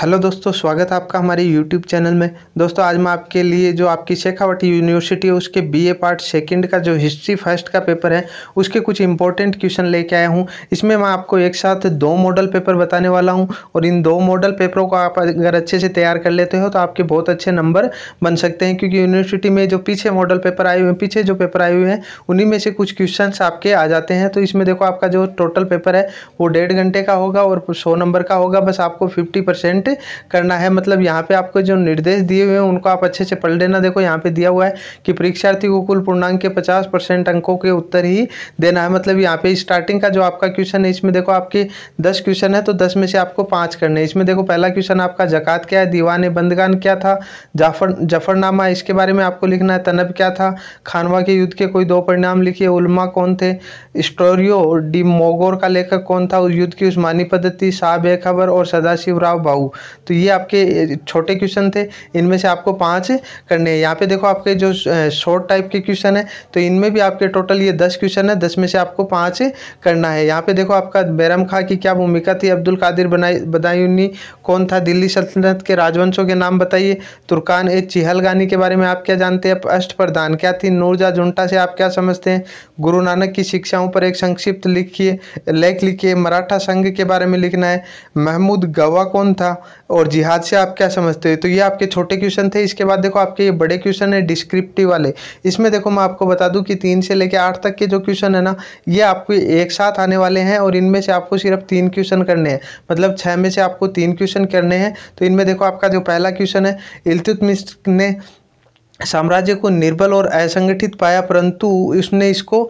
hello दोस्तों स्वागत है आपका हमारे यूट्यूब चैनल में दोस्तों आज मैं आपके लिए जो आपकी शेखावटी यूनिवर्सिटी है उसके बीए पार्ट सेकंड का जो हिस्ट्री फर्स्ट का पेपर है उसके कुछ इंपॉर्टेंट क्वेश्चन लेके आया हूं इसमें मैं आपको एक साथ दो मॉडल पेपर बताने वाला हूं और इन दो मॉडल पेपरों को आप अगर अच्छे से तैयार कर लेते हो तो आपके बहुत अच्छे नंबर बन सकते हैं क्योंकि यूनिवर्सिटी में जो पीछे मॉडल पेपर आए हुए हैं पीछे जो पेपर आए हुए हैं उन्हीं में से कुछ क्वेश्चन आपके आ जाते हैं तो इसमें देखो आपका जो टोटल पेपर है वो डेढ़ घंटे का होगा और सौ नंबर का होगा बस आपको फिफ्टी करना है मतलब यहाँ पे आपको जो निर्देश दिए हुए हैं उनको आप अच्छे से पढ़ लेना देखो यहाँ पे दिया हुआ है कि परीक्षार्थी को कुल पूर्णांक के पचास परसेंट अंकों के उत्तर ही देना है मतलब यहाँ पे स्टार्टिंग का जो आपका क्वेश्चन है इसमें देखो आपके दस क्वेश्चन है तो दस में से आपको पाँच करने इसमें देखो पहला क्वेश्चन आपका जक़ात क्या है दीवान बंदगान क्या था जाफर जफरनामा इसके बारे में आपको लिखना है तनब क्या था खानवा के युद्ध के कोई दो परिणाम लिखिए उलमा कौन थे स्टोरियो डी मोगोर का लेखक कौन था युद्ध की उस्मानी पद्धति शाह खबर और सदाशिव राव तो ये आपके छोटे क्वेश्चन थे इनमें से आपको पाँच करने हैं यहाँ पे देखो आपके जो शॉर्ट टाइप के क्वेश्चन है तो इनमें भी आपके टोटल ये दस क्वेश्चन है दस में से आपको पाँच करना है यहाँ पे देखो आपका बैरम खां की क्या भूमिका थी अब्दुल कादिर बनाई बदायूनी कौन था दिल्ली सल्तनत के राजवंशों के नाम बताइए तुर्कान ए चिहल के बारे में आप क्या जानते हैं अष्ट प्रधान क्या थी नूरजा झुंटा से आप क्या समझते हैं गुरु नानक की शिक्षाओं पर एक संक्षिप्त लिखिए लेख लिखिए मराठा संघ के बारे में लिखना है महमूद गवा कौन था और जिहाद से आप क्या समझते हो तो ये आपके छोटे क्वेश्चन थे इसके बाद देखो आपके ये बड़े क्वेश्चन है डिस्क्रिप्टिव वाले इसमें देखो मैं आपको बता दूं कि तीन से लेकर आठ तक के जो क्वेश्चन है ना ये आपको एक साथ आने वाले हैं और इनमें से आपको सिर्फ तीन क्वेश्चन करने हैं मतलब छः में से आपको तीन क्वेश्चन करने हैं तो इनमें देखो आपका जो पहला क्वेश्चन है इल्तुतमिश ने साम्राज्य को निर्बल और असंगठित पाया परंतु उसने इसको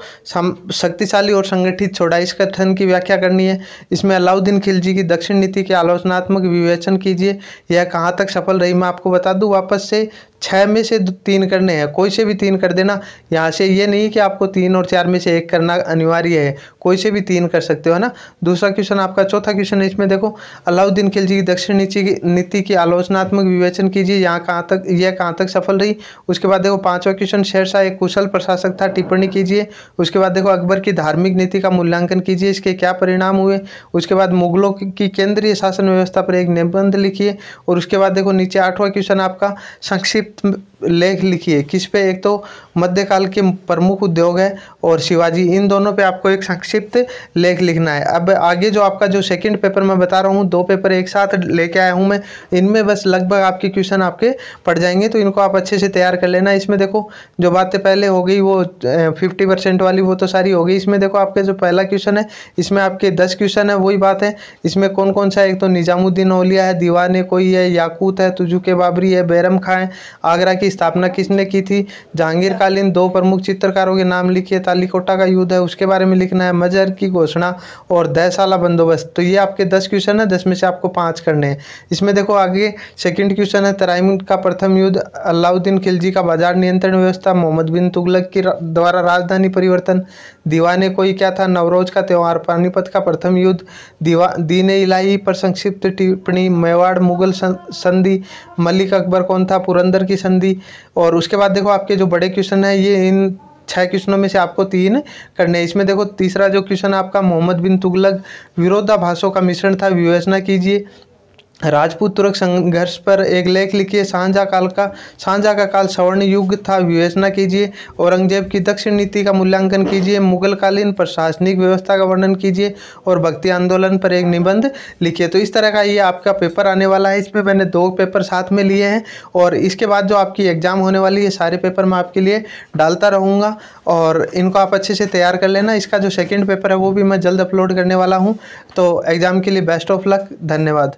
शक्तिशाली और संगठित छोड़ा इस कथन की व्याख्या करनी है इसमें अलाउद्दीन खिलजी की दक्षिण नीति के आलोचनात्मक विवेचन कीजिए यह कहाँ तक सफल रही मैं आपको बता दूँ वापस से छः में से तीन करने हैं कोई से भी तीन कर देना यहाँ से ये नहीं कि आपको तीन और चार में से एक करना अनिवार्य है कोई से भी तीन कर सकते हो ना दूसरा क्वेश्चन आपका चौथा क्वेश्चन है इसमें देखो अलाउद्दीन खिलजी की दक्षिण नीति की नीति की आलोचनात्मक विवेचन कीजिए यहाँ कहाँ तक यह कहाँ तक सफल रही उसके बाद देखो पाँचवा क्वेश्चन शेरशाह एक कुशल प्रशासक था टिप्पणी कीजिए उसके बाद देखो अकबर की धार्मिक नीति का मूल्यांकन कीजिए इसके क्या परिणाम हुए उसके बाद मुगलों की केंद्रीय शासन व्यवस्था पर एक निबंध लिखिए और उसके बाद देखो नीचे आठवां क्वेश्चन आपका संक्षिप्त nytt लेख है किस पे एक तो मध्यकाल के प्रमुख उद्योग है और शिवाजी इन दोनों पे आपको एक संक्षिप्त लेख लिखना है अब आगे जो आपका जो सेकंड पेपर मैं बता रहा हूँ दो पेपर एक साथ लेके आया हूँ मैं इनमें बस लगभग आपके क्वेश्चन आपके पड़ जाएंगे तो इनको आप अच्छे से तैयार कर लेना इसमें देखो जो बातें पहले हो गई वो फिफ्टी परसेंट वाली वो तो सारी हो गई इसमें देखो आपके जो पहला क्वेश्चन है इसमें आपके दस क्वेश्चन है वही बात है इसमें कौन कौन सा एक तो निजामुद्दीन ओलिया है दीवाने कोई है याकूत है तुजुके बाबरी है बैरम खां आगरा की की स्थापना किसने की थी जहांगीर कालीन दो प्रमुख चित्रकारों के नाम लिखिए तालिकोटा का युद्ध है उसके बारे में लिखना है मजर की घोषणा और दहसाला बंदोबस्त तो ये आपके दस क्वेश्चन है दस में से आपको पाँच करने हैं इसमें देखो आगे सेकेंड क्वेश्चन है तराइम का प्रथम युद्ध अलाउद्दीन खिलजी का बाजार नियंत्रण व्यवस्था मोहम्मद बिन तुगलक की द्वारा राजधानी परिवर्तन दीवाने कोई क्या था नवरोज का त्यौहार पानीपत का प्रथम युद्ध दीवा दीन इलाही पर संक्षिप्त टिप्पणी मेवाड़ मुगल संधि मलिक अकबर कौन था पुरंदर की संधि और उसके बाद देखो आपके जो बड़े क्वेश्चन है ये इन छः क्वेश्चनों में से आपको तीन करने इसमें देखो तीसरा जो क्वेश्चन आपका मोहम्मद बिन तुगलक विरोधाभासों का मिश्रण था विवेचना कीजिए राजपूत तुर्क संघर्ष पर एक लेख लिखिए सांझा काल का सांझा का काल स्वर्ण युग था विवेचना कीजिए औरंगजेब की दक्षिण नीति का मूल्यांकन कीजिए मुगलकालीन प्रशासनिक व्यवस्था का वर्णन कीजिए और भक्ति आंदोलन पर एक निबंध लिखिए तो इस तरह का ये आपका पेपर आने वाला है इसमें मैंने दो पेपर साथ में लिए हैं और इसके बाद जो आपकी एग्ज़ाम होने वाली है सारे पेपर मैं आपके लिए डालता रहूँगा और इनको आप अच्छे से तैयार कर लेना इसका जो सेकेंड पेपर है वो भी मैं जल्द अपलोड करने वाला हूँ तो एग्ज़ाम के लिए बेस्ट ऑफ लक धन्यवाद